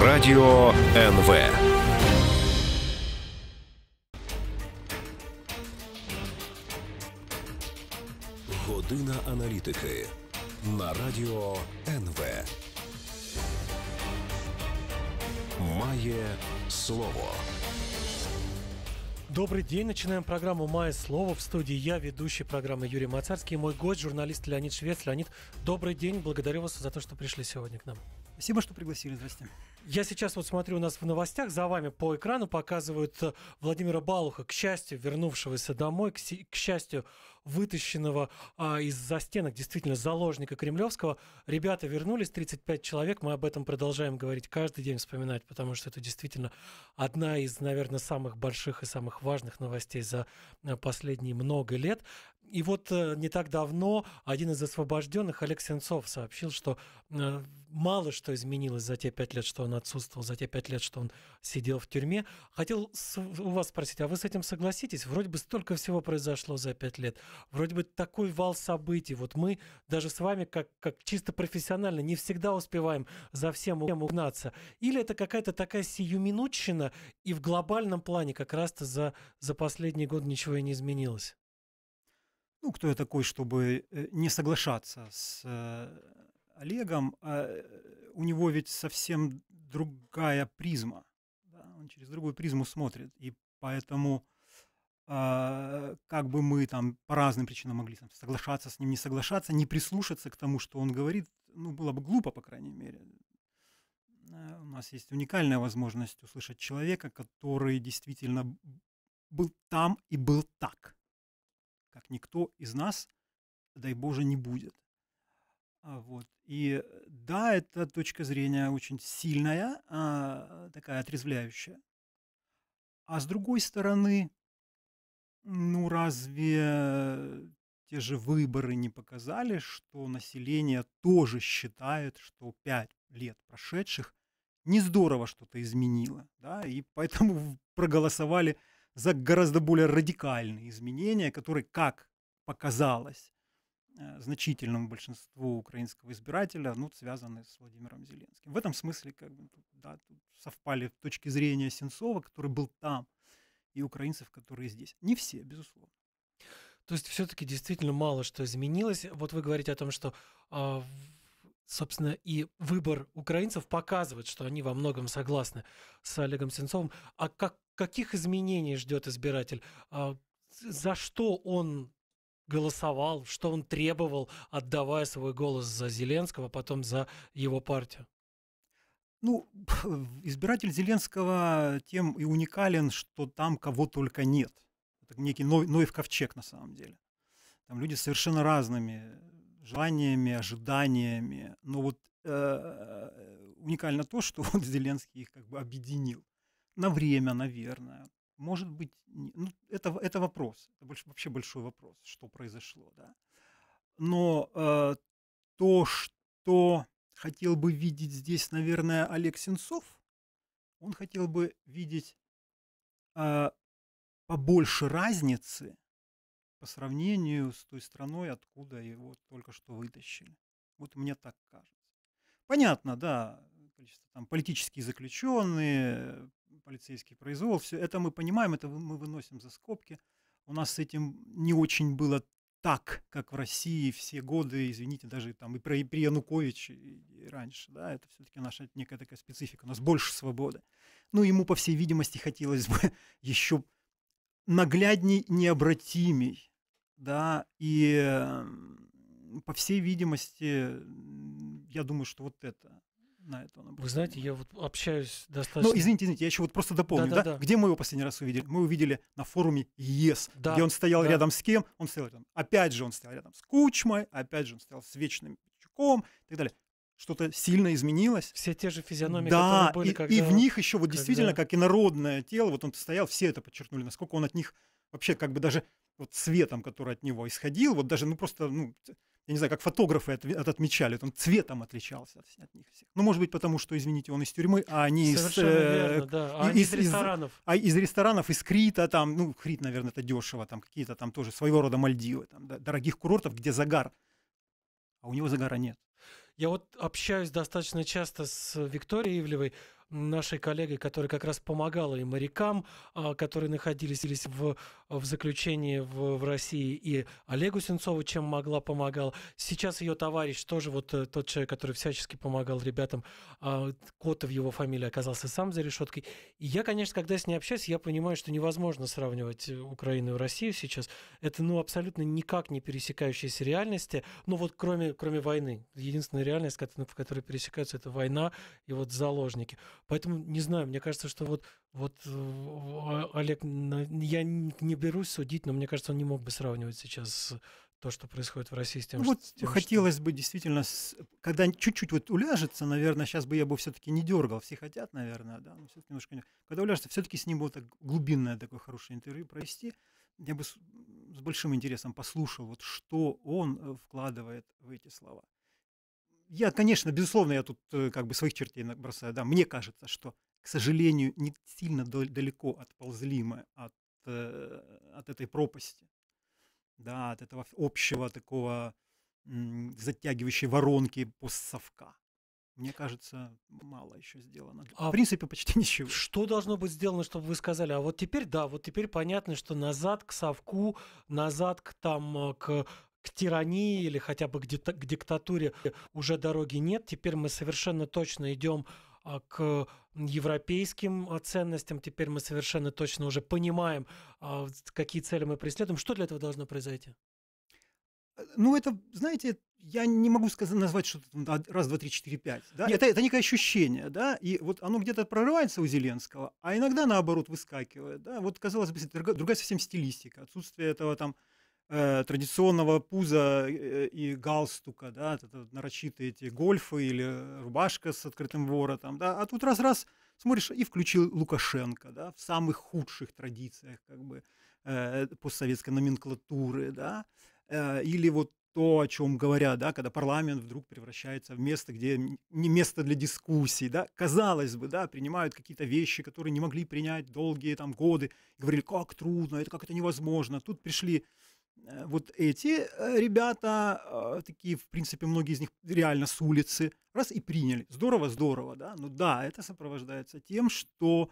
Радио НВ. Година аналитики на радио НВ. Має слово. Добрый день. Начинаем программу «Мое слово». В студии я, ведущий программы Юрий Мацарский, и мой гость, журналист Леонид Швец. Леонид, добрый день. Благодарю вас за то, что пришли сегодня к нам. Спасибо, что пригласили. Здрасте. Я сейчас вот смотрю у нас в новостях, за вами по экрану показывают э, Владимира Балуха, к счастью, вернувшегося домой, к, си- к счастью, вытащенного а, из-за стенок, действительно, заложника Кремлевского. Ребята вернулись, 35 человек, мы об этом продолжаем говорить каждый день, вспоминать, потому что это действительно одна из, наверное, самых больших и самых важных новостей за э, последние много лет. И вот э, не так давно один из освобожденных, Олег Сенцов, сообщил, что э, мало что изменилось за те пять лет, что он отсутствовал, за те пять лет, что он сидел в тюрьме. Хотел у вас спросить, а вы с этим согласитесь? Вроде бы столько всего произошло за пять лет, вроде бы такой вал событий. Вот мы даже с вами, как, как чисто профессионально, не всегда успеваем за всем угнаться. Или это какая-то такая сиюминутщина, и в глобальном плане как раз-то за, за последний год ничего и не изменилось? ну, кто я такой, чтобы э, не соглашаться с э, Олегом, а, э, у него ведь совсем другая призма. Да? Он через другую призму смотрит. И поэтому а, как бы мы там по разным причинам могли там, соглашаться с ним, не соглашаться, не прислушаться к тому, что он говорит, ну, было бы глупо, по крайней мере. У нас есть уникальная возможность услышать человека, который действительно был там и был так как никто из нас, дай Боже, не будет. А, вот. И э, да, эта точка зрения очень сильная, а, такая отрезвляющая. А с другой стороны, ну разве те же выборы не показали, что население тоже считает, что пять лет прошедших не здорово что-то изменило, да, и поэтому проголосовали за гораздо более радикальные изменения, которые, как показалось э, значительному большинству украинского избирателя, ну, связаны с Владимиром Зеленским. В этом смысле как бы, да, тут совпали точки зрения Сенцова, который был там, и украинцев, которые здесь. Не все, безусловно. То есть все-таки действительно мало что изменилось. Вот вы говорите о том, что а, собственно, и выбор украинцев показывает, что они во многом согласны с Олегом Сенцовым. А как каких изменений ждет избиратель, а, за что он голосовал, что он требовал, отдавая свой голос за Зеленского, а потом за его партию? Ну, избиратель Зеленского тем и уникален, что там кого только нет. Это некий новый ковчег на самом деле. Там люди совершенно разными желаниями, ожиданиями. Но вот э, э уникально то, что вот Зеленский их как бы объединил на время, наверное. Может быть, ну, это, это вопрос, это больш, вообще большой вопрос, что произошло, да. Но э, то, что хотел бы видеть здесь, наверное, Олег Сенцов, он хотел бы видеть э, побольше разницы по сравнению с той страной, откуда его только что вытащили. Вот мне так кажется. Понятно, да, количество там политические заключенные, полицейский произвол. Все это мы понимаем, это мы выносим за скобки. У нас с этим не очень было так, как в России все годы, извините, даже там и про, и при Януковиче и, и раньше, да, это все-таки наша некая такая специфика, у нас больше свободы. Ну, ему, по всей видимости, хотелось бы еще наглядней, необратимей, да, и, эм, по всей видимости, я думаю, что вот это на это наблюдение. Вы знаете, я вот общаюсь ну, достаточно... Ну, извините, извините, я еще вот просто дополню, да? да, да? да. Где мы его последний раз увидели? Мы увидели на форуме ЕС, да, где он стоял да. рядом с кем? Он стоял рядом. Опять же он стоял рядом с Кучмой, опять же он стоял с Вечным Печуком и так далее. Что-то сильно изменилось. Все те же физиономии, да, которые были и, когда... и в них еще вот когда... действительно, как и народное тело, вот он стоял, все это подчеркнули, насколько он от них вообще как бы даже вот светом, который от него исходил, вот даже, ну просто, ну, я не знаю, как фотографы это, это отмечали, он цветом отличался от, от них всех. Ну, может быть, потому что, извините, он из тюрьмы, а они из, э, да. а из, из ресторанов. Из, а из ресторанов, из Крита, там, ну, Крит, наверное, это дешево, там какие-то там тоже своего рода Мальдивы, там, да, дорогих курортов, где загар. А у него загара нет. Я вот общаюсь достаточно часто с Викторией Ивлевой нашей коллегой, которая как раз помогала и морякам, а, которые находились в, в заключении в, в России, и Олегу Сенцову, чем могла, помогал. Сейчас ее товарищ, тоже вот э, тот человек, который всячески помогал ребятам, а, Котов его фамилия, оказался сам за решеткой. И я, конечно, когда с ней общаюсь, я понимаю, что невозможно сравнивать э, Украину и Россию сейчас. Это, ну, абсолютно никак не пересекающиеся реальности. Ну, вот кроме, кроме войны. Единственная реальность, в которой пересекаются, это война и вот заложники. Поэтому не знаю, мне кажется, что вот, вот э, а, Олег, я не берусь судить, но мне кажется, он не мог бы сравнивать сейчас то, что происходит в России с тем, ну, вот с тем хотелось что... бы действительно, с... когда чуть-чуть вот уляжется, наверное, сейчас бы я бы все-таки не дергал, все хотят, наверное, да, но все-таки немножко не... Когда уляжется, все-таки с ним было так глубинное такое хорошее интервью провести, я бы с, с большим интересом послушал, вот что он э, вкладывает в эти слова. Я, конечно, безусловно, я тут э, как бы своих чертей бросаю. Да, мне кажется, что, к сожалению, не сильно далеко отползли мы от, э, от этой пропасти, да, от этого общего такого затягивающей воронки постсовка. Мне кажется, мало еще сделано. А в принципе, почти ничего. Что должно быть сделано, чтобы вы сказали? А вот теперь, да, вот теперь понятно, что назад к совку, назад к там э, к к тирании или хотя бы к, диктатуре уже дороги нет. Теперь мы совершенно точно идем а, к европейским а, ценностям. Теперь мы совершенно точно уже понимаем, а, какие цели мы преследуем. Что для этого должно произойти? Э, ну, это, знаете, я не могу сказать, назвать что-то раз, два, три, четыре, пять. Да? Это, это некое ощущение, да, и вот оно где-то прорывается у Зеленского, а иногда, наоборот, выскакивает, да. Вот, казалось бы, другая совсем стилистика, отсутствие этого там э, традиционного пуза э, и галстука, да, нарочитые эти гольфы или рубашка с открытым воротом, да, а тут раз-раз смотришь и включил Лукашенко, да, в самых худших традициях, как бы, э, постсоветской номенклатуры, да, э, или вот то, о чем говорят, да, когда парламент вдруг превращается в место, где не место для дискуссий, да, казалось бы, да, принимают какие-то вещи, которые не могли принять долгие там годы, говорили, как трудно, это как это невозможно, тут пришли Э, вот эти э, ребята, а, такие, в принципе, многие из них реально с улицы, раз и приняли. Здорово, здорово, да. Ну да, это сопровождается тем, что,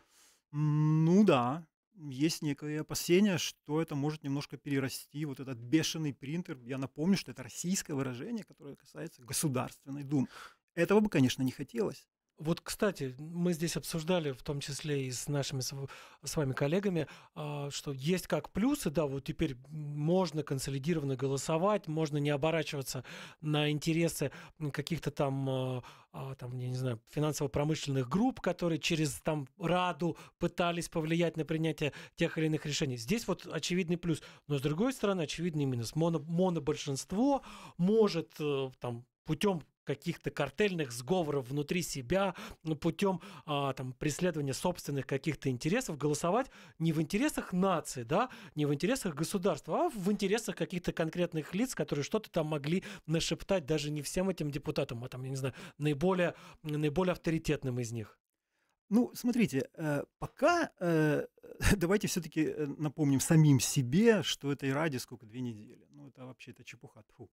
ну да, есть некое опасение, что это может немножко перерасти вот этот бешеный принтер. Я напомню, что это российское выражение, которое касается Государственной Думы. Этого бы, конечно, не хотелось. Вот, кстати, мы здесь обсуждали, в том числе и с нашими с вами коллегами, а, что есть как плюсы, да, вот теперь можно консолидированно голосовать, можно не оборачиваться на интересы каких-то там, а, а, там я не знаю, финансово-промышленных групп, которые через там Раду пытались повлиять на принятие тех или иных решений. Здесь вот очевидный плюс. Но, с другой стороны, очевидный минус. Моно, монобольшинство может э, там путем каких-то картельных сговоров внутри себя ну, путем а, там, преследования собственных каких-то интересов, голосовать не в интересах нации, да, не в интересах государства, а в интересах каких-то конкретных лиц, которые что-то там могли нашептать даже не всем этим депутатам, а там, я не знаю, наиболее, наиболее авторитетным из них. Ну, смотрите, э, пока э, давайте все-таки э, напомним самим себе, что этой ради сколько, две недели. Ну, это вообще это чепуха, тьфу.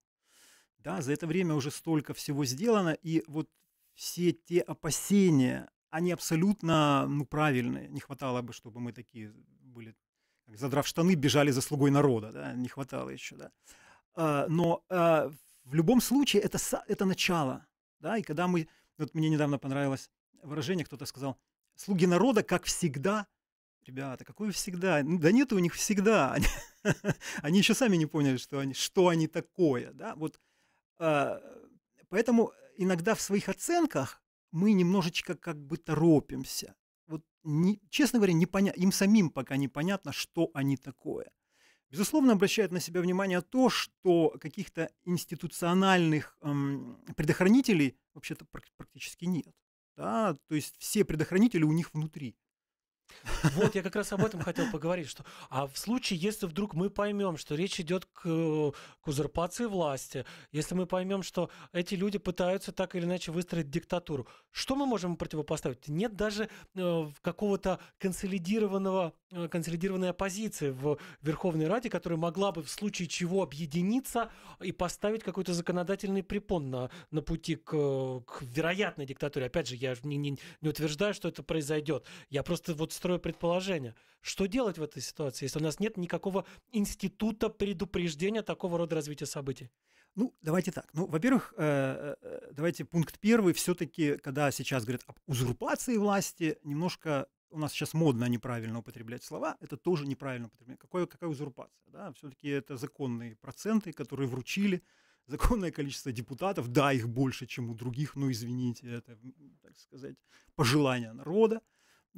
Да, за это время уже столько всего сделано, и вот все те опасения, они абсолютно ну, правильные. Не хватало бы, чтобы мы такие были, как задрав штаны, бежали за слугой народа, да, не хватало еще, да. А, но а, в любом случае это, это начало, да, и когда мы, вот мне недавно понравилось выражение, кто-то сказал, слуги народа, как всегда, ребята, какое всегда? да нет у них всегда. Они, они еще сами не поняли, что они, что они такое. Да? Вот а, поэтому иногда в своих оценках мы немножечко как бы торопимся. Вот, не, честно говоря, не непоня... им самим пока непонятно, что они такое. Безусловно, обращает на себя внимание то, что каких-то институциональных эм, предохранителей вообще-то практически нет. Да? То есть все предохранители у них внутри. Вот я как раз об этом хотел поговорить, что а в случае, если вдруг мы поймем, что речь идет к, к узурпации власти, если мы поймем, что эти люди пытаются так или иначе выстроить диктатуру, что мы можем противопоставить? Нет даже э, какого-то консолидированного э, консолидированной оппозиции в Верховной Раде, которая могла бы в случае чего объединиться и поставить какой-то законодательный препон на, на пути к, к вероятной диктатуре. Опять же, я не, не, не утверждаю, что это произойдет. Я просто вот строю предположение, что делать в этой ситуации, если у нас нет никакого института предупреждения такого рода развития событий? Ну, давайте так. Ну, во-первых, э, э, э, давайте пункт первый. Все-таки, когда сейчас говорят об узурпации власти, немножко у нас сейчас модно неправильно употреблять слова, это тоже неправильно употреблять. Какое, какая узурпация? Да? Все-таки это законные проценты, которые вручили законное количество депутатов. Да, их больше, чем у других, но извините, это, так сказать, пожелание народа.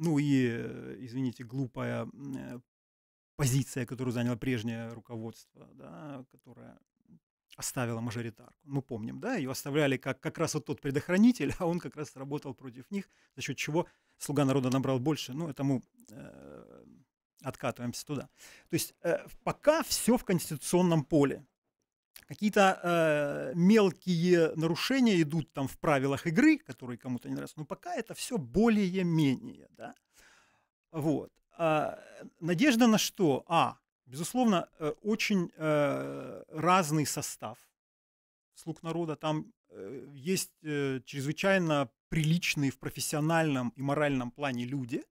Ну и, извините, глупая э, позиция, которую заняло прежнее руководство, да, которое оставила мажоритарку. Мы помним, да, ее оставляли как, как раз вот тот предохранитель, а он как раз работал против них, за счет чего «Слуга народа» набрал больше, ну, это мы э, откатываемся туда. То есть э, пока все в конституционном поле. Какие-то э, мелкие нарушения идут там в правилах игры, которые кому-то не нравятся, но пока это все более-менее, да. Вот. Э, надежда на что? А, безусловно, э, очень э, разный состав «Слуг народа». Там э, есть э, чрезвычайно приличные в профессиональном и моральном плане люди.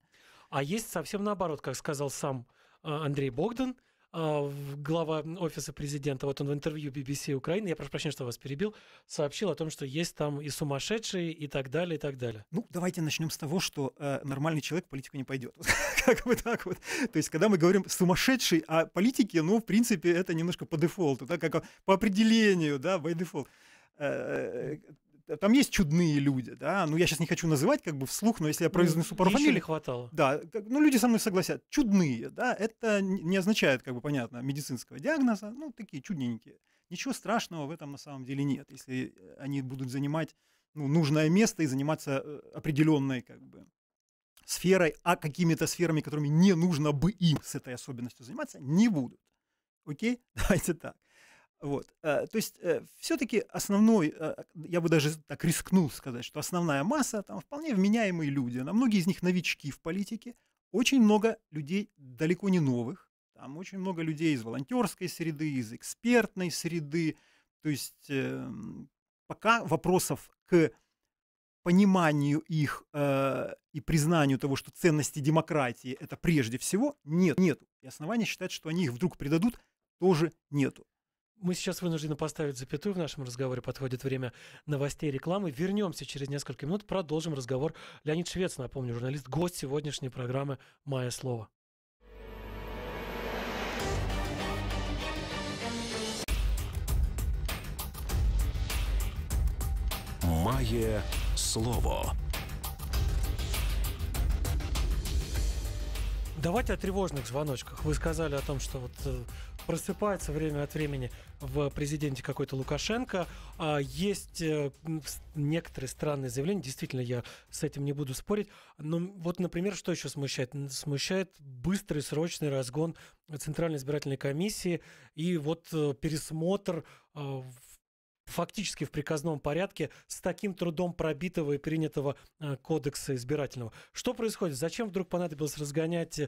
А есть совсем наоборот, как сказал сам э, Андрей Богдан – а, глава офиса президента, вот он в интервью BBC Украины, я прошу прощения, что вас перебил, сообщил о том, что есть там и сумасшедшие, и так далее, и так далее. Ну, давайте начнем с того, что э, нормальный человек в политику не пойдет. как бы так вот. То есть, когда мы говорим сумасшедший а политики, ну, в принципе, это немножко по дефолту, да, как по определению, да, by default э, э, там есть чудные люди, да, ну я сейчас не хочу называть как бы вслух, но если я произнесу пару фамилий... не хватало. Да, как, ну люди со мной согласят, чудные, да, это не означает, как бы понятно, медицинского диагноза, ну такие чудненькие. Ничего страшного в этом на самом деле нет, если э, они будут занимать ну, нужное место и заниматься э, определенной как бы сферой, а какими-то сферами, которыми не нужно бы им с этой особенностью заниматься, не будут. Окей? Давайте так. Вот. Э, то есть э, все-таки основной, э, я бы даже так рискнул сказать, что основная масса там вполне вменяемые люди. На многие из них новички в политике. Очень много людей далеко не новых. Там очень много людей из волонтерской среды, из экспертной среды. То есть эм, пока вопросов к пониманию их э, и признанию того, что ценности демократии это прежде всего, нет, нету. И основания считать, что они их вдруг предадут, тоже нету. Мы сейчас вынуждены поставить запятую в нашем разговоре. Подходит время новостей и рекламы. Вернемся через несколько минут, продолжим разговор. Леонид Швец, напомню, журналист, гость сегодняшней программы «Мое слово». Мае слово. Давайте о тревожных звоночках. Вы сказали о том, что вот э, просыпается время от времени в президенте какой-то Лукашенко. А, есть э, некоторые странные заявления, действительно, я с этим не буду спорить. Но вот, например, что еще смущает? Смущает быстрый срочный разгон Центральной избирательной комиссии и вот э, пересмотр а, в фактически в приказном порядке с таким трудом пробитого и принятого э, кодекса избирательного. Что происходит? Зачем вдруг понадобилось разгонять э,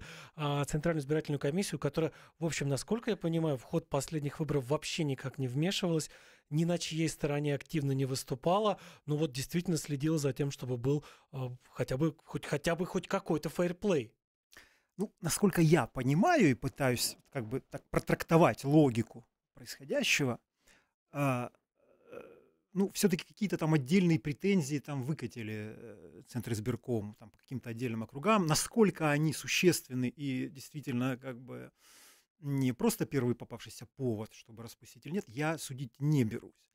Центральную избирательную комиссию, которая, в общем, насколько я понимаю, в ход последних выборов вообще никак не вмешивалась, ни на чьей стороне активно не выступала, но вот действительно следила за тем, чтобы был э, хотя бы хоть, хотя бы хоть какой-то фейерплей. Ну, насколько я понимаю и пытаюсь как бы так протрактовать логику происходящего, ну, все-таки какие-то там отдельные претензии там выкатили э, Центр избирком там, по каким-то отдельным округам. Насколько они существенны и действительно как бы не просто первый попавшийся повод, чтобы распустить или нет, я судить не берусь.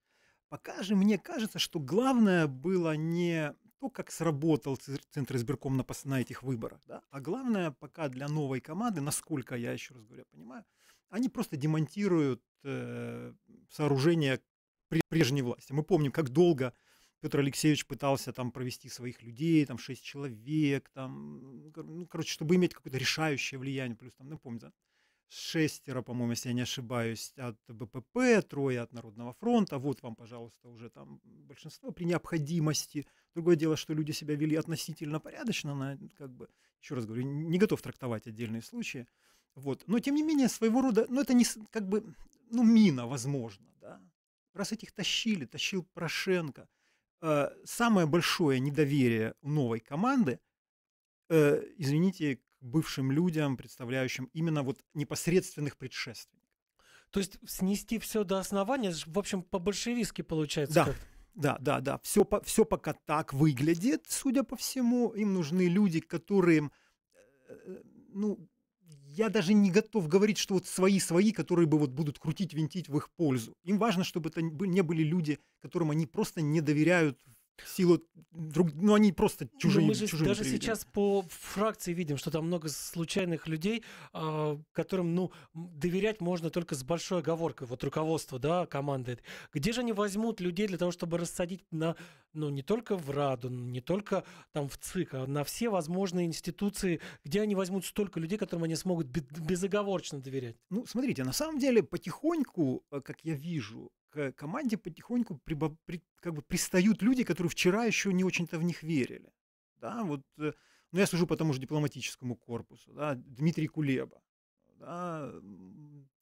Пока же мне кажется, что главное было не то, как сработал Центр избирком на, на этих выборах, да, а главное пока для новой команды, насколько я еще раз говорю, понимаю, они просто демонтируют э, сооружение, прежней власти. Мы помним, как долго Петр Алексеевич пытался там провести своих людей, там шесть человек, там, ну, короче, чтобы иметь какое-то решающее влияние, плюс там, напомню, ну, да, шестеро, по-моему, если я не ошибаюсь, от БПП, трое от Народного фронта, вот вам, пожалуйста, уже там большинство при необходимости. Другое дело, что люди себя вели относительно порядочно, на, как бы, еще раз говорю, не готов трактовать отдельные случаи, вот. Но, тем не менее, своего рода, ну, это не, как бы, ну, мина, возможно, да, раз этих тащили, тащил Порошенко. Э, самое большое недоверие у новой команды, э, извините, к бывшим людям, представляющим именно вот непосредственных предшественников. То есть снести все до основания, в общем, по-большевистски получается. Да. Как-то. Да, да, да. Все, по, все пока так выглядит, судя по всему. Им нужны люди, которым, э, ну, я даже не готов говорить, что вот свои-свои, которые бы вот будут крутить, винтить в их пользу. Им важно, чтобы это не были люди, которым они просто не доверяют силу друг, ну они просто ну, чужие. Ну, мы же чужие даже приведены. сейчас по фракции видим, что там много случайных людей, а, которым ну доверять можно только с большой оговоркой, вот руководство, да, команды. Где же они возьмут людей для того, чтобы рассадить на, ну не только в Раду, не только там в ЦИК, а на все возможные институции, где они возьмут столько людей, которым они смогут безоговорочно доверять? Ну смотрите, на самом деле потихоньку, э, как я вижу, к команде потихоньку при, при, как бы пристают люди, которые вчера еще не очень-то в них верили. Да, вот, э, ну, я служу по тому же дипломатическому корпусу, да, Дмитрий Кулеба, да,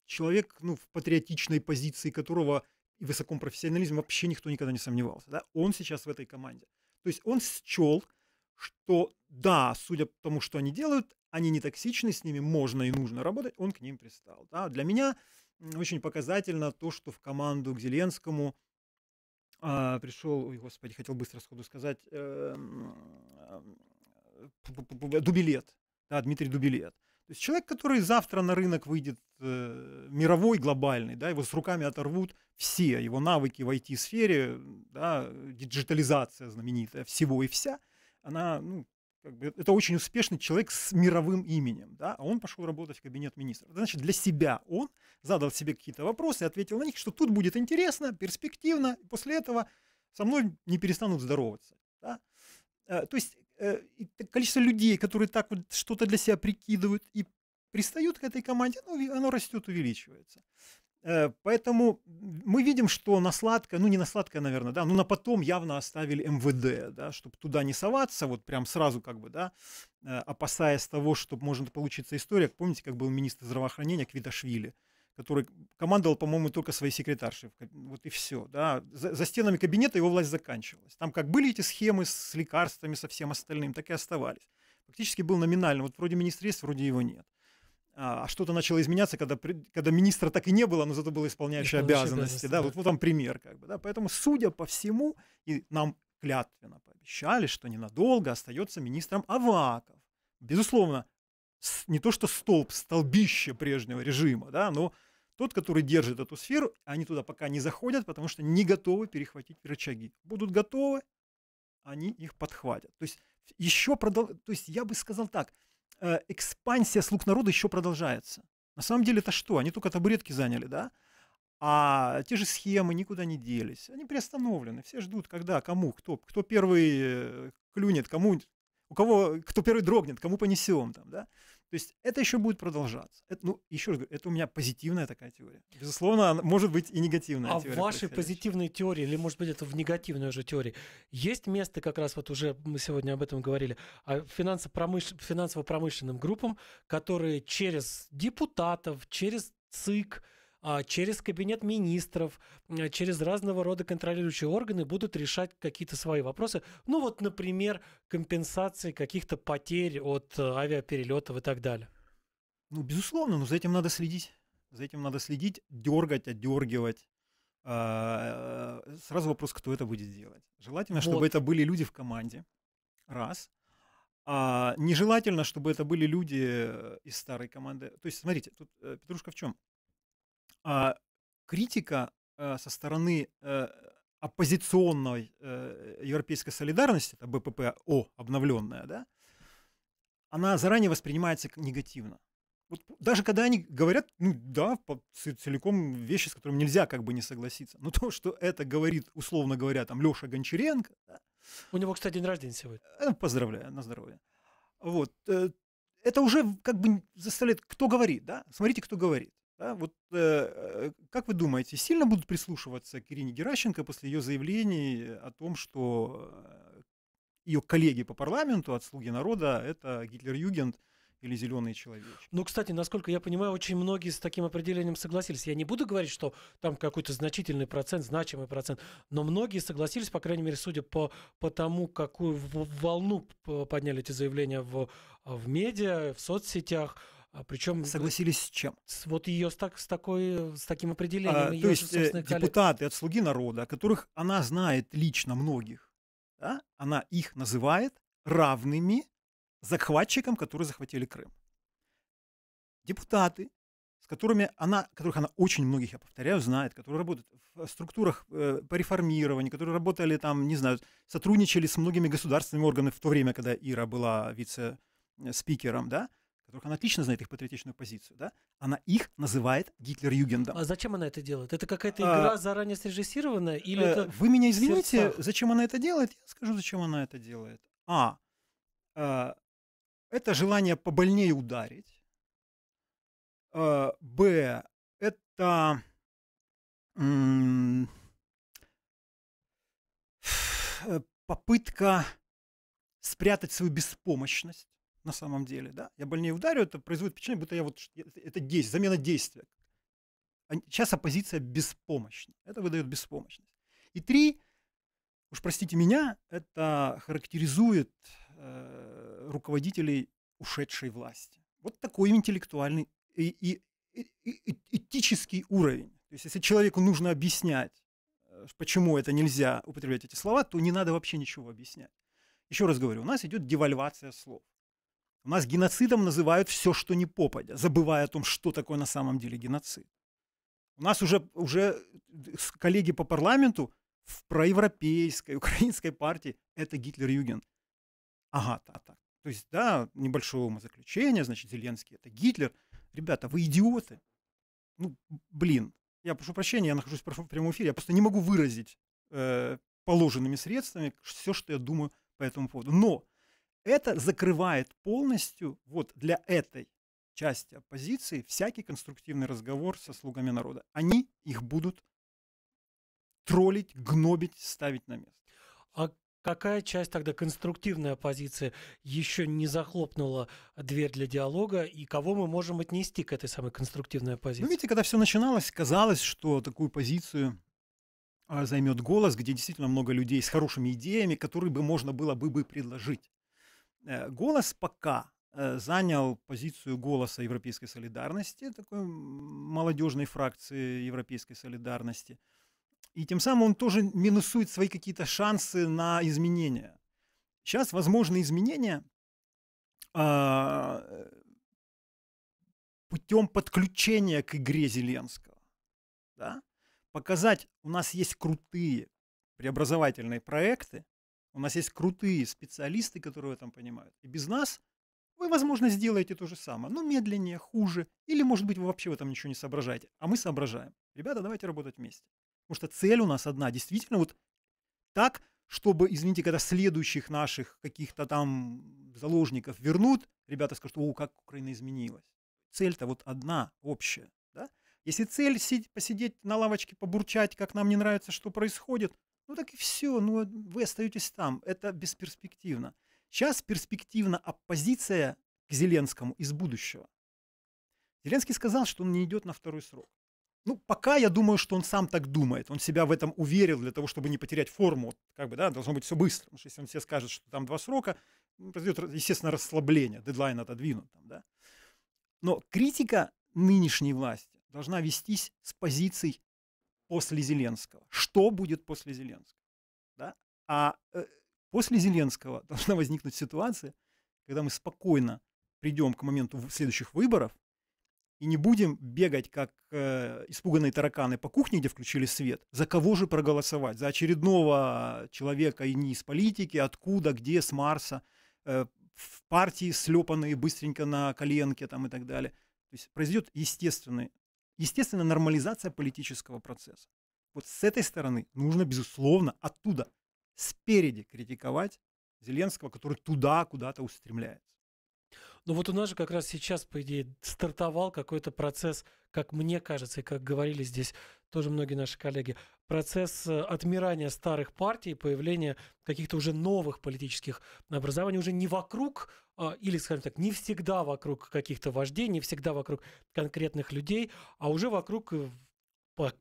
человек, ну, в патриотичной позиции которого и высоком профессионализме вообще никто никогда не сомневался, да, он сейчас в этой команде. То есть он счел, что да, судя по тому, что они делают, они не токсичны, с ними можно и нужно работать, он к ним пристал. Да. Для меня очень показательно то, что в команду к Зеленскому а, пришел, ой, господи, хотел быстро сходу сказать, эм, эм, э, э, Дубилет, да, Дмитрий Дубилет. То есть человек, который завтра на рынок выйдет э, мировой, глобальный, да, его с руками оторвут все, его навыки в IT-сфере, да, диджитализация знаменитая всего и вся, она ну, как бы, это очень успешный человек с мировым именем, да, а он пошел работать в кабинет министра. Значит, для себя он задал себе какие-то вопросы, ответил на них, что тут будет интересно, перспективно, и после этого со мной не перестанут здороваться. Да? Э, то есть э, количество людей, которые так вот что-то для себя прикидывают и пристают к этой команде, ну, оно растет, увеличивается. Э, поэтому мы видим, что на сладкое, ну не на сладкое, наверное, да, но ну, на потом явно оставили МВД, да, чтобы туда не соваться, вот прям сразу как бы, да, э, опасаясь того, что может получиться история. Помните, как был министр здравоохранения Квиташвили, который командовал, по-моему, только своей секретаршей. Вот и все, да. За, за стенами кабинета его власть заканчивалась. Там как были эти схемы с лекарствами, со всем остальным, так и оставались. Фактически был номинально. Вот вроде министр есть, вроде его нет. А, а что-то начало изменяться, когда, когда министра так и не было, но зато было исполняющее обязанности. Да, да. Вот, вот там пример. Как бы, да. Поэтому, судя по всему, и нам клятвенно пообещали, что ненадолго остается министром Аваков. Безусловно, не то что столб, столбище прежнего режима, да, но тот, который держит эту сферу, они туда пока не заходят, потому что не готовы перехватить рычаги. Будут готовы, они их подхватят. То есть еще продол... То есть я бы сказал так – Э, экспансия слуг народа еще продолжается. На самом деле это что? Они только табуретки заняли, да? А те же схемы никуда не делись. Они приостановлены. Все ждут, когда, кому, кто, кто первый э, клюнет, кому, у кого, кто первый дрогнет, кому понесем там, да? То есть это еще будет продолжаться. Это, ну, еще раз говорю, это у меня позитивная такая теория. Безусловно, она может быть и негативная а теория. в вашей позитивной теории, или, может быть, это в негативной уже теории, есть место, как раз вот уже мы сегодня об этом говорили, а, финансово-промышленным группам, которые через депутатов, через ЦИК, а, через кабинет министров, а, через разного рода контролирующие органы будут решать какие-то свои вопросы. Ну вот, например, компенсации каких-то потерь от э, авиаперелетов и так далее. Ну, безусловно, но за этим надо следить. За этим надо следить, дергать, отдергивать. А, э, сразу вопрос, кто это будет делать. Желательно, чтобы вот. это были люди в команде. Раз. А нежелательно, чтобы это были люди э, из старой команды. То есть, смотрите, тут Петрушка в чем? а, критика а, со стороны а, оппозиционной а, европейской солидарности, это БППО обновленная, да, она заранее воспринимается негативно. Вот даже когда они говорят, ну да, целиком вещи, с которыми нельзя как бы не согласиться. Но то, что это говорит, условно говоря, там Леша Гончаренко. Да, У него, кстати, день рождения сегодня. Поздравляю, на здоровье. Вот. Это уже как бы заставляет, кто говорит, да? Смотрите, кто говорит. Да, вот э, э, как вы думаете, сильно будут прислушиваться к Ирине Геращенко после ее заявлений о том, что э, ее коллеги по парламенту от «Слуги народа» — это Гитлер-Югент или «Зеленый человек»? Ну, кстати, насколько я понимаю, очень многие с таким определением согласились. Я не буду говорить, что там какой-то значительный процент, значимый процент, но многие согласились, по крайней мере, судя по, по тому, какую волну подняли эти заявления в, в медиа, в соцсетях — а причем э, согласились с чем? С, вот ее с, так, с, такой, э, с таким определением. А, ее то есть э, депутаты от «Слуги народа», которых она знает лично многих, да, она их называет равными захватчикам, которые захватили Крым. Депутаты, с которыми она, которых она очень многих, я повторяю, знает, которые работают в э, структурах э, по реформированию, которые работали там, не знаю, сотрудничали с многими государственными органами в то время, когда Ира была вице-спикером, да, которых она отлично знает их патриотичную позицию, да, она их называет Гитлер-Югендом. А зачем она это делает? Это какая-то а, игра а, заранее срежиссированная? Или э, это вы меня извините, зачем она это делает? Я скажу, зачем она это делает. А, э, это желание побольнее ударить. Э, б, это... Э, попытка спрятать свою беспомощность, на самом деле, да, я больнее ударю, это производит впечатление, будто я вот, это действие, замена действия. Сейчас оппозиция беспомощна, это выдает беспомощность. И три, уж простите меня, это характеризует э, руководителей ушедшей власти. Вот такой интеллектуальный и, и, и, и этический уровень. То есть если человеку нужно объяснять, э, почему это нельзя употреблять эти слова, то не надо вообще ничего объяснять. Еще раз говорю, у нас идет девальвация слов. У нас геноцидом называют все, что не попадя, забывая о том, что такое на самом деле геноцид. У нас уже, уже э, коллеги по парламенту в проевропейской, украинской партии – это Гитлер-Юген. Ага, так, так. То есть, да, небольшое умозаключение, значит, Зеленский – это Гитлер. Ребята, вы идиоты. Ну, блин, я прошу прощения, я нахожусь в прямом эфире, я просто не могу выразить э, положенными средствами все, что я думаю по этому поводу. Но это закрывает полностью вот для этой части оппозиции всякий конструктивный разговор со слугами народа. Они их будут троллить, гнобить, ставить на место. А какая часть тогда конструктивной оппозиции еще не захлопнула дверь для диалога, и кого мы можем отнести к этой самой конструктивной оппозиции? Ну, видите, когда все начиналось, казалось, что такую позицию а, займет голос, где действительно много людей с хорошими идеями, которые бы можно было бы, бы предложить. Э, голос пока э, занял позицию голоса Европейской солидарности, такой молодежной фракции Европейской солидарности. И тем самым он тоже минусует свои какие-то шансы на изменения. Сейчас возможны изменения а, путем подключения к игре Зеленского. Да? Показать, у нас есть крутые преобразовательные проекты, у нас есть крутые специалисты, которые в этом понимают. И без нас вы, возможно, сделаете то же самое, но медленнее, хуже, или, может быть, вы вообще в этом ничего не соображаете. А мы соображаем. Ребята, давайте работать вместе. Потому что цель у нас одна. Действительно, вот так, чтобы, извините, когда следующих наших каких-то там заложников вернут, ребята скажут, о, как Украина изменилась. Цель-то вот одна, общая. Да? Если цель сидеть, посидеть на лавочке, побурчать, как нам не нравится, что происходит, ну так и все, ну вы остаетесь там, это бесперспективно. Сейчас перспективна оппозиция к Зеленскому из будущего. Зеленский сказал, что он не идет на второй срок. Ну, пока я думаю, что он сам так думает. Он себя в этом уверил для того, чтобы не потерять форму. Как бы, да, должно быть все быстро. Потому что если он все скажет, что там два срока, произойдет, естественно, расслабление, дедлайн отодвинут. Там, да. Но критика нынешней власти должна вестись с позиций после Зеленского. Что будет после Зеленского? Да? А э, после Зеленского должна возникнуть ситуация, когда мы спокойно придем к моменту следующих выборов и не будем бегать, как э, испуганные тараканы по кухне, где включили свет, за кого же проголосовать? За очередного человека и не из политики, откуда, где, с Марса, э, в партии слепанные быстренько на коленке там и так далее. То есть произойдет естественный Естественно, нормализация политического процесса. Вот с этой стороны нужно, безусловно, оттуда, спереди критиковать Зеленского, который туда куда-то устремляется. Ну вот у нас же как раз сейчас, по идее, стартовал какой-то процесс, как мне кажется, и как говорили здесь тоже многие наши коллеги, процесс э, отмирания старых партий, появления каких-то уже новых политических образований, уже не вокруг а, или, скажем так, не всегда вокруг каких-то вождей, не всегда вокруг конкретных людей, а уже вокруг э,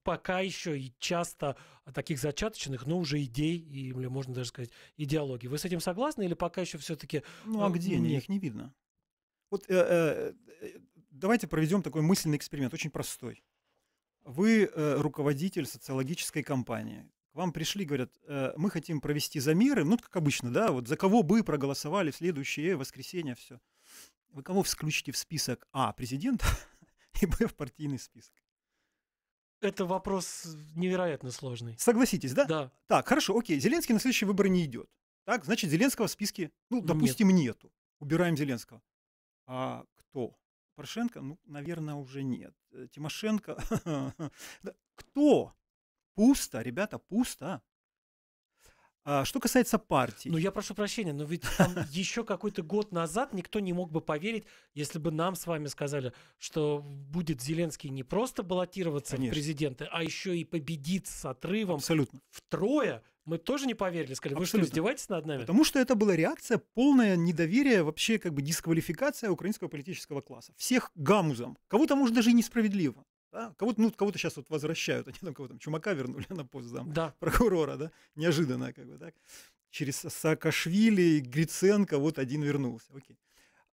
пока еще и часто таких зачаточных, но уже идей, или можно даже сказать, идеологии Вы с этим согласны или пока еще все-таки... Ну э, а где они? Их не видно. Вот э, э, э, давайте проведем такой мысленный эксперимент, очень простой. Вы э, руководитель социологической компании, вам пришли, говорят, э, мы хотим провести замеры, ну, как обычно, да, вот за кого бы проголосовали в следующее воскресенье, все. Вы кого включите в список А, президента, и Б, в партийный список? Это вопрос невероятно сложный. Согласитесь, да? Да. Так, хорошо, окей, Зеленский на следующие выборы не идет. Так, значит, Зеленского в списке, ну, допустим, Нет. нету. Убираем Зеленского. А кто? Порошенко? Ну, наверное, уже нет. Э, Тимошенко? Кто? Пусто, ребята, пусто. А, а что касается партии. Ну, я прошу прощения, но ведь еще какой-то год назад никто не мог бы поверить, если бы нам с вами сказали, что будет Зеленский не просто баллотироваться Конечно. в президенты, а еще и победит с отрывом Абсолютно. втрое. Мы тоже не поверили, сказали, вы что, издеваетесь над нами? Потому что это была реакция, полное недоверие, вообще как бы дисквалификация украинского политического класса. Всех гамузом. Кого-то, может, даже и несправедливо. Да? Кого-то, ну, кого сейчас вот возвращают, они там кого-то чумака вернули на пост зам да. прокурора, да, неожиданно как бы, так, через Саакашвили, Гриценко, вот один вернулся, окей.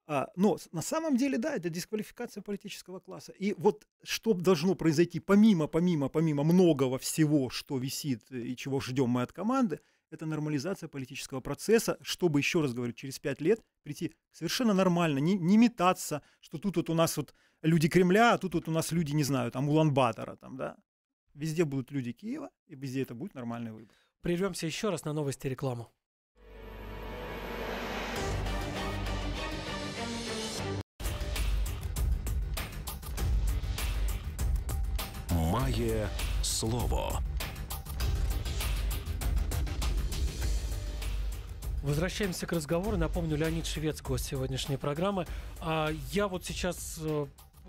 А, но на самом деле, да, это дисквалификация политического класса. И вот что должно произойти помимо, помимо, помимо многого всего, что висит и чего ждем мы от команды, это нормализация политического процесса, чтобы, еще раз говорю, через пять лет прийти совершенно нормально, не, не метаться, что тут вот у нас вот люди Кремля, а тут вот у нас люди, не знаю, там Улан-Батора, там, да. Везде будут люди Киева, и везде это будет нормальный выбор. Прервемся еще раз на новости рекламу. Має слово. Возвращаемся к разговору. Напомню, Леонид Швец, гость сегодняшней программы. А я вот сейчас э,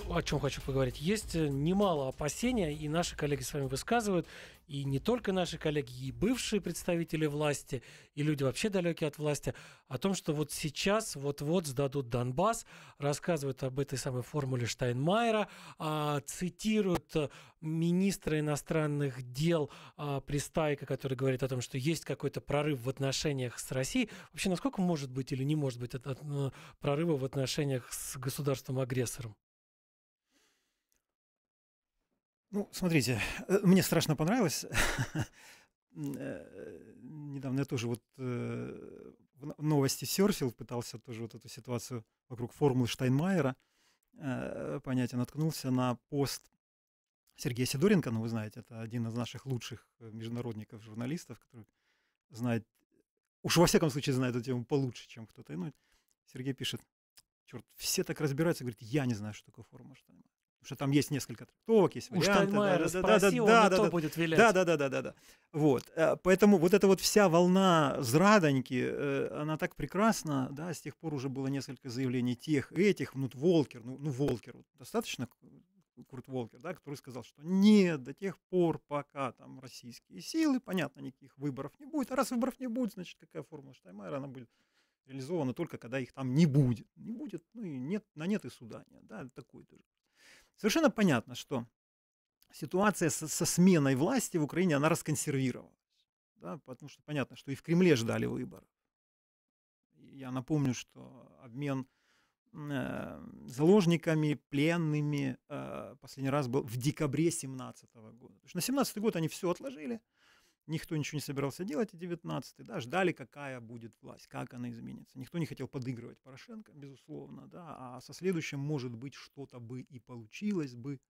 о чем хочу поговорить. Есть э, немало опасения, и наши коллеги с вами высказывают, и не только наши коллеги, и бывшие представители власти, и люди вообще далекие от власти, о том, что вот сейчас вот-вот сдадут Донбасс, рассказывают об этой самой формуле Штайнмайера, а, цитируют э, министра иностранных дел а, Пристайка, который говорит о том, что есть какой-то прорыв в отношениях с Россией. Вообще, насколько может быть или не может быть этот от, э, прорыва в отношениях с государством-агрессором? Ну, смотрите, э, мне страшно понравилось. Э, недавно я тоже вот э, в новости серфил, пытался тоже вот эту ситуацию вокруг формулы Штайнмайера понятия наткнулся на пост Сергея Сидоренко, ну вы знаете, это один из наших лучших международников, журналистов, который знает, уж во всяком случае знает эту тему получше, чем кто-то иной. Сергей пишет, черт, все так разбираются, говорит, я не знаю, что такое формула Штайнмайера. Потому что там есть несколько трактовок, есть Уж варианты. Да, да, спросил, да, да, да, да, будет вилять. Да, да, да, да, да, да. Вот. Э, поэтому вот эта вот вся волна зраданьки, э, она так прекрасна, да, с тех пор уже было несколько заявлений тех, этих, ну, Волкер, ну, ну Волкер, достаточно Курт Волкер, да, который сказал, что нет, до тех пор, пока там российские силы, понятно, никаких выборов не будет, а раз выборов не будет, значит, какая формула Штаймайера, она будет реализована только когда их там не будет. Не будет, ну и нет, на нет и суда нет, да, такой тоже. Совершенно понятно, что ситуация со, со сменой власти в Украине, она расконсервировалась. Да, потому что понятно, что и в Кремле ждали выборов. Я напомню, что обмен э, заложниками, пленными э, последний раз был в декабре 2017 года. То есть на 2017 год они все отложили, Никто ничего не собирался делать, и 19-й, да, ждали, какая будет власть, как она изменится. Никто не хотел подыгрывать Порошенко, безусловно, да, а со следующим, может быть, что-то бы и получилось бы.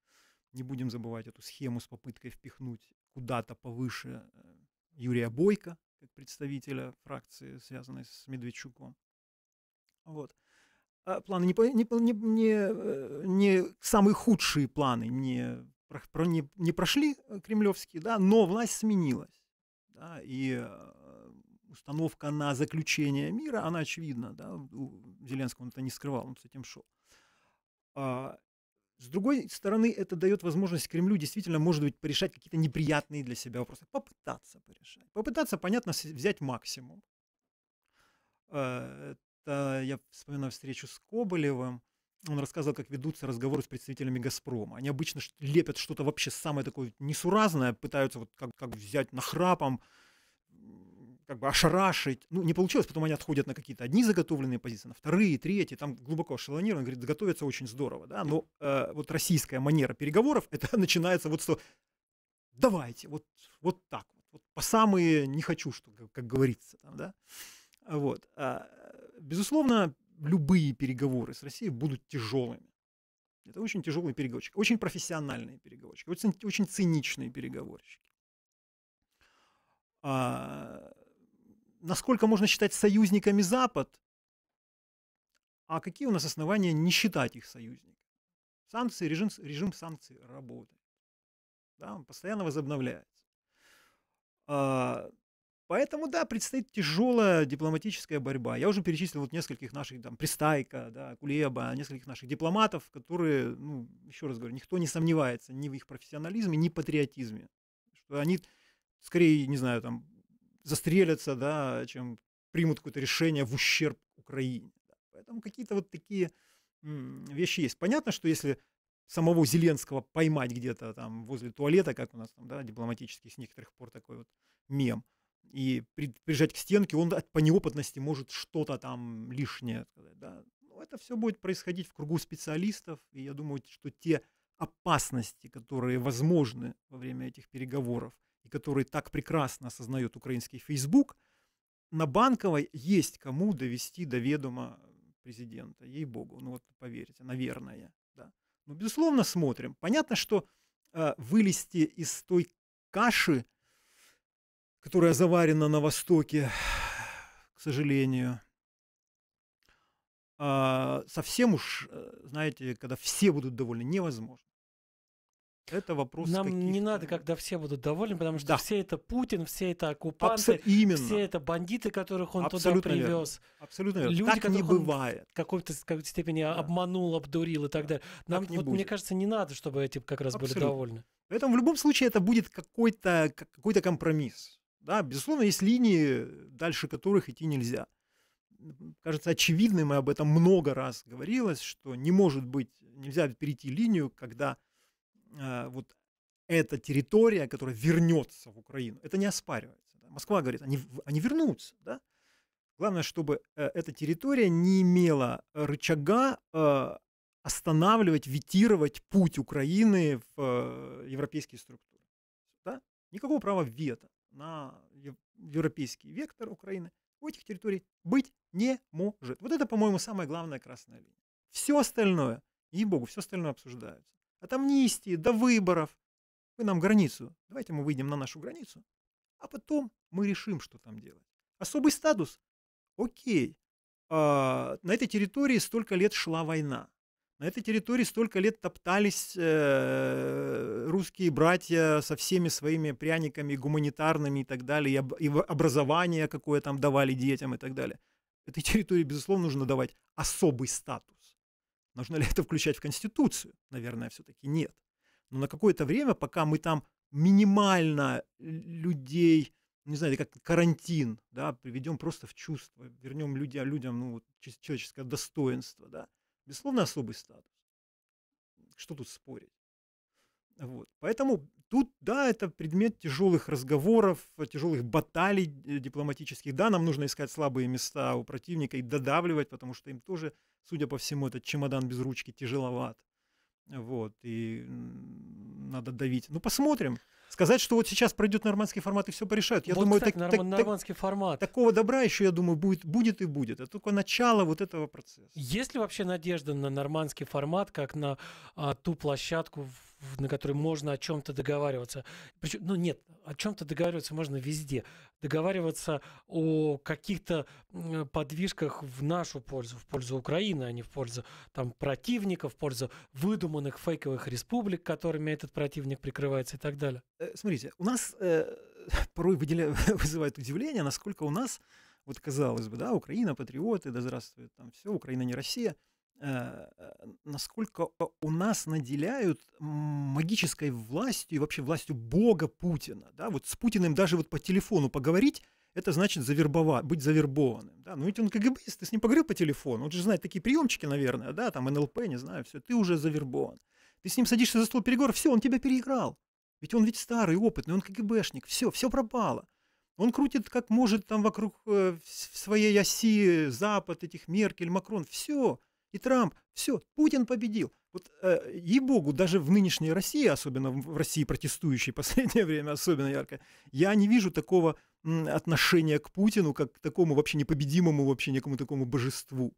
Не будем забывать эту схему с попыткой впихнуть куда-то повыше э, Юрия Бойко, как представителя фракции, связанной с Медведчуком. Вот. А планы не, не, не, не, э, не самые худшие планы не, не, не прошли э, кремлевские, да, но власть сменилась да, и э, установка на заключение мира, она очевидна, да, у Зеленского он это не скрывал, он с этим шел. А, с другой стороны, это дает возможность Кремлю действительно, может быть, порешать какие-то неприятные для себя вопросы, попытаться порешать. Попытаться, понятно, взять максимум. Э, это я вспоминаю встречу с Коболевым, он рассказывал, как ведутся разговоры с представителями «Газпрома». Они обычно лепят что-то вообще самое такое несуразное, пытаются вот как, как взять нахрапом, как бы ошарашить. Ну, не получилось, потом они отходят на какие-то одни заготовленные позиции, на вторые, третьи, там глубоко шалонирован, говорит, готовятся очень здорово, да, но э, вот российская манера переговоров, это начинается вот что давайте, вот, вот так, вот, вот по самые не хочу, что, как, как говорится, там, да, вот. А, безусловно, любые переговоры с Россией будут тяжелыми. Это очень тяжелые переговорщики, очень профессиональные переговорщики, очень, очень циничные переговорщики. А, насколько можно считать союзниками Запад, а какие у нас основания не считать их союзниками? Санкции, режим, режим санкций работает. Да, он постоянно возобновляется. А, Поэтому, да, предстоит тяжелая дипломатическая борьба. Я уже перечислил вот нескольких наших, там, Пристайка, да, Кулеба, нескольких наших дипломатов, которые, ну, еще раз говорю, никто не сомневается ни в их профессионализме, ни в патриотизме. Что они скорее, не знаю, там, застрелятся, да, чем примут какое-то решение в ущерб Украине. Да. Поэтому какие-то вот такие м, вещи есть. Понятно, что если самого Зеленского поймать где-то там возле туалета, как у нас там, да, дипломатический с некоторых пор такой вот мем, и при, прижать к стенке, он от по неопытности может что-то там лишнее сказать. Да? Но ну, это все будет происходить в кругу специалистов, и я думаю, что те опасности, которые возможны во время этих переговоров, и которые так прекрасно осознает украинский Facebook, на Банковой есть кому довести до ведома президента, ей-богу, ну вот поверьте, наверное, да. Но, ну, безусловно, смотрим. Понятно, что э, вылезти из той каши которая заварена на Востоке, к сожалению. А совсем уж, э, знаете, когда все будут довольны, невозможно. Это вопрос Нам не надо, когда все будут довольны, потому что да. все это Путин, все это оккупанты, Абсо- именно. все это бандиты, которых он Абсолютно туда привез. Верно. Абсолютно верно. Люди, так не бывает. В какой-то, какой-то степени да. обманул, обдурил и так да. далее. Нам, так вот, будет. мне кажется, не надо, чтобы эти как раз Абсолютно. были довольны. Поэтому в любом случае это будет какой-то, какой-то компромисс. Да, безусловно, есть линии, дальше которых идти нельзя. Кажется очевидным, и об этом много раз говорилось, что не может быть, нельзя перейти линию, когда э, вот эта территория, которая вернется в Украину, это не оспаривается. Да? Москва говорит, они, они вернутся. Да? Главное, чтобы э, эта территория не имела рычага э, останавливать, витировать путь Украины в э, европейские структуры. Да? Никакого права вето на европейский вектор Украины, у этих территорий быть не может. Вот это, по-моему, самая главная красная линия. Все остальное, ей-богу, все остальное обсуждается. От а амнистии до выборов. Вы нам границу, давайте мы выйдем на нашу границу, а потом мы решим, что там делать. Особый статус? Окей. А, на этой территории столько лет шла война. На этой территории столько лет топтались э, русские братья со всеми своими пряниками гуманитарными и так далее, и, об, и образование какое там давали детям и так далее. Этой территории, безусловно, нужно давать особый статус. Нужно ли это включать в Конституцию? Наверное, все-таки нет. Но на какое-то время, пока мы там минимально людей, не знаю, как карантин, да, приведем просто в чувство, вернем людям, людям ну, человеческое достоинство, да, Безусловно, особый статус. Что тут спорить? Вот. Поэтому тут, да, это предмет тяжелых разговоров, тяжелых баталий э, дипломатических. Да, нам нужно искать слабые места у противника и додавливать, потому что им тоже, судя по всему, этот чемодан без ручки тяжеловат. Вот, и надо давить. Ну, посмотрим. Сказать, что вот сейчас пройдет нормандский формат и все порешают, я вот, думаю, кстати, так, норм, так, нормандский так, формат. такого добра еще, я думаю, будет, будет и будет. Это только начало вот этого процесса. Есть ли вообще надежда на нормандский формат, как на а, ту площадку, в, на которой можно о чем-то договариваться? Причем, ну нет, о чем-то договариваться можно везде. Договариваться о каких-то подвижках в нашу пользу, в пользу Украины, а не в пользу там, противника, в пользу выдуманных фейковых республик, которыми этот противник прикрывается и так далее. Э, смотрите, у нас э, порой выделя... вызывает удивление, насколько у нас, вот казалось бы, да, Украина, патриоты, да здравствует там все, Украина не Россия, э, насколько у нас наделяют магической властью и вообще властью Бога Путина, да, вот с Путиным даже вот по телефону поговорить, это значит завербовать, быть завербованным. Да? Ну ведь он КГБист, ты с ним поговорил по телефону, он же знает такие приемчики, наверное, да, там НЛП, не знаю, все, ты уже завербован. Ты с ним садишься за стол переговоров, все, он тебя переиграл. Ведь он ведь старый, опытный, он КГБшник, все, все пропало. Он крутит как может там вокруг э, своей оси Запад, этих Меркель, Макрон, все, и Трамп, все, Путин победил. Вот, э, ей-богу, даже в нынешней России, особенно в России протестующей последнее время, особенно ярко, я не вижу такого м, отношения к Путину, как к такому вообще непобедимому, вообще никому такому божеству.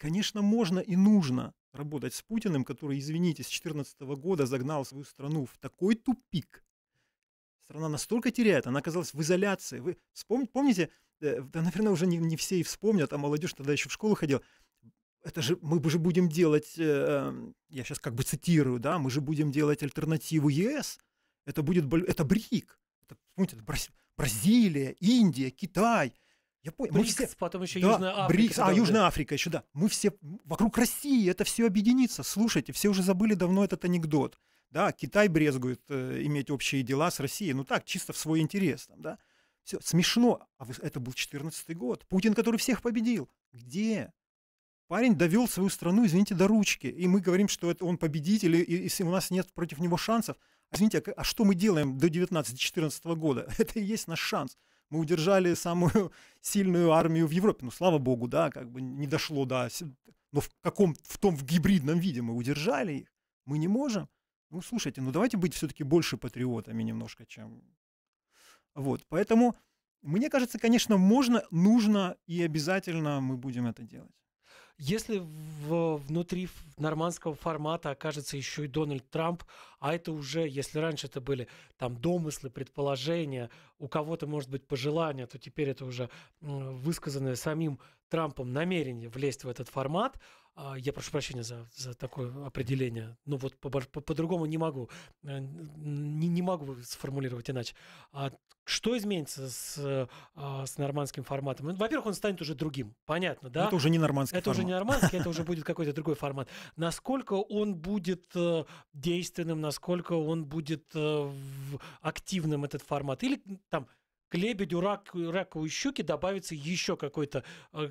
Конечно, можно и нужно работать с Путиным, который, извините, с 2014 года загнал свою страну в такой тупик. Страна настолько теряет, она оказалась в изоляции. Вы вспом... помните, э, да, наверное, уже не, не все и вспомнят, а молодежь тогда еще в школу ходил. Это же мы же будем делать, э, я сейчас как бы цитирую, да, мы же будем делать альтернативу ЕС. Это будет, это БРИК. Это, помните, это Бразилия, Индия, Китай – я понял. Брикс, мы все... потом еще да, Южная Африка. Брикс, а, Южная Африка еще, да. Мы все вокруг России, это все объединится. Слушайте, все уже забыли давно этот анекдот. Да, Китай брезгует э, иметь общие дела с Россией. Ну так, чисто в свой интерес. Там, да? Все, смешно. А вы, это был 14 год. Путин, который всех победил. Где? Парень довел свою страну, извините, до ручки. И мы говорим, что это он победитель, и, и у нас нет против него шансов. А извините, а, а что мы делаем до 19-14 года? Это и есть наш шанс. Мы удержали самую сильную армию в Европе. Ну, слава богу, да, как бы не дошло до... Но в каком, в том, в гибридном виде мы удержали их. Мы не можем. Ну, слушайте, ну давайте быть все-таки больше патриотами немножко, чем... Вот, поэтому, мне кажется, конечно, можно, нужно и обязательно мы будем это делать. Если в, внутри нормандского формата окажется еще и Дональд Трамп, а это уже, если раньше это были там домыслы, предположения, у кого-то, может быть, пожелания, то теперь это уже высказанное самим Трампом намерение влезть в этот формат – а, я прошу прощения за, за такое определение, но вот по-другому по, по, не могу, э, не, не могу сформулировать иначе. А что изменится с, а, с нормандским форматом? Ну, во-первых, он станет уже другим, понятно, да? Это уже не нормандский это формат. Это уже не нормандский, это уже будет какой-то другой формат. Насколько он будет э, действенным, насколько он будет э, активным, этот формат? Или там к лебедю, раку, раковой щуке добавится еще э, какое-то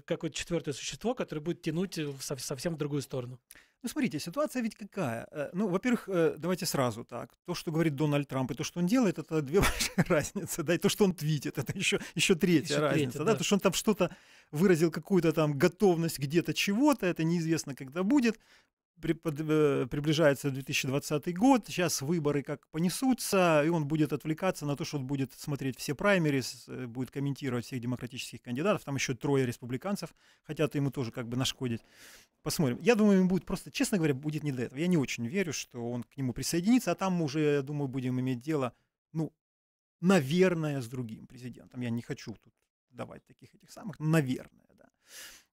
какое четвертое существо, которое будет тянуть э, совсем в другую сторону. Ну, смотрите, ситуация ведь какая? Э, ну, во-первых, давайте сразу так. То, что говорит Дональд Трамп, и то, что он делает, это две большие разницы, да, и то, что он твитит, это еще, еще третья еще разница, третья, да? да, то, что он там что-то выразил, какую-то там готовность где-то чего-то, это неизвестно, когда будет, Э, приближается 2020 год, сейчас выборы как понесутся, и он будет отвлекаться на то, что он будет смотреть все праймерис, э, будет комментировать всех демократических кандидатов, там еще трое республиканцев хотят ему тоже как бы нашкодить. Посмотрим. Я думаю, ему будет просто, честно говоря, будет не до этого. Я не очень верю, что он к нему присоединится, а там мы уже, я думаю, будем иметь дело, ну, наверное, с другим президентом. Я не хочу тут давать таких этих самых, наверное, да.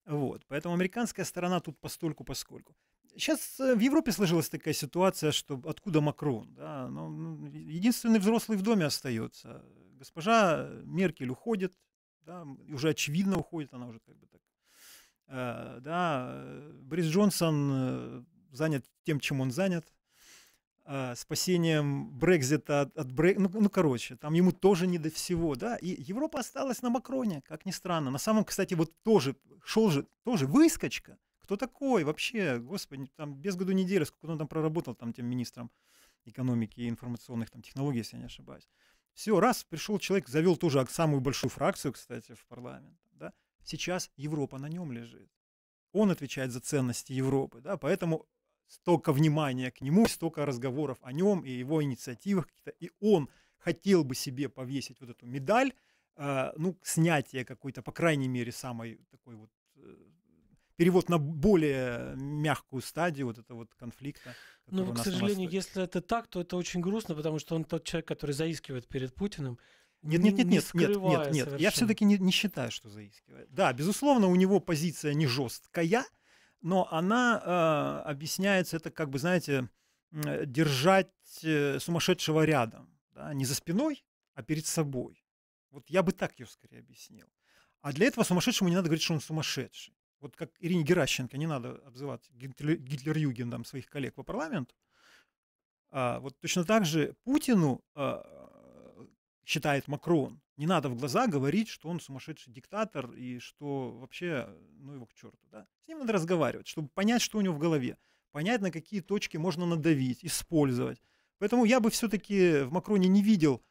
Вот, поэтому американская сторона тут постольку-поскольку. Сейчас э, в Европе сложилась такая ситуация, что откуда Макрон? Да? Ну, единственный взрослый в доме остается. Госпожа э, Меркель уходит, да, уже очевидно уходит, она уже как бы так. Э, да, Борис Джонсон занят тем, чем он занят, спасением Брекзита от, от Брек... ну, ну, короче, там ему тоже не до всего, да, и Европа осталась на Макроне, как ни странно. На самом, кстати, вот тоже шел же, тоже выскочка – кто такой вообще? Господи, там без году недели, сколько он там проработал там тем министром экономики и информационных там, технологий, если я не ошибаюсь. Все, раз пришел человек, завел тоже самую большую фракцию, кстати, в парламент. Да? Сейчас Европа на нем лежит. Он отвечает за ценности Европы, да, поэтому столько внимания к нему, столько разговоров о нем и его инициативах И он хотел бы себе повесить вот эту медаль, э, ну, снятие какой-то, по крайней мере, самой такой вот э, перевод на более мягкую стадию вот этого вот конфликта. Ну, к сожалению, если это так, то это очень грустно, потому что он тот человек, который заискивает перед Путиным. Нет, нет, нет, не нет, нет, нет, нет. Я все-таки не, не считаю, что заискивает. Да, безусловно, у него позиция не жесткая, но она э, объясняется, это как бы, знаете, держать э, сумасшедшего рядом, да, не за спиной, а перед собой. Вот я бы так ее скорее объяснил. А для этого сумасшедшему не надо говорить, что он сумасшедший вот как Ирине Геращенко, не надо обзывать Гитлер-Югендом своих коллег по парламенту, а, вот точно так же Путину, считает а, Макрон, не надо в глаза говорить, что он сумасшедший диктатор и что вообще, ну его к черту. Да? С ним надо разговаривать, чтобы понять, что у него в голове, понять, на какие точки можно надавить, использовать. Поэтому я бы все-таки в Макроне не видел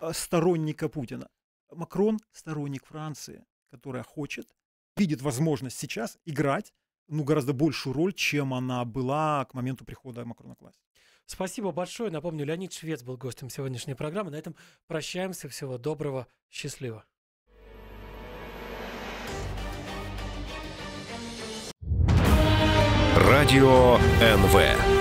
а, сторонника Путина. Макрон – сторонник Франции, которая хочет видит возможность сейчас играть ну, гораздо большую роль, чем она была к моменту прихода Макрона к власти. Спасибо большое. Напомню, Леонид Швец был гостем сегодняшней программы. На этом прощаемся. Всего доброго. Счастливо. Радио НВ.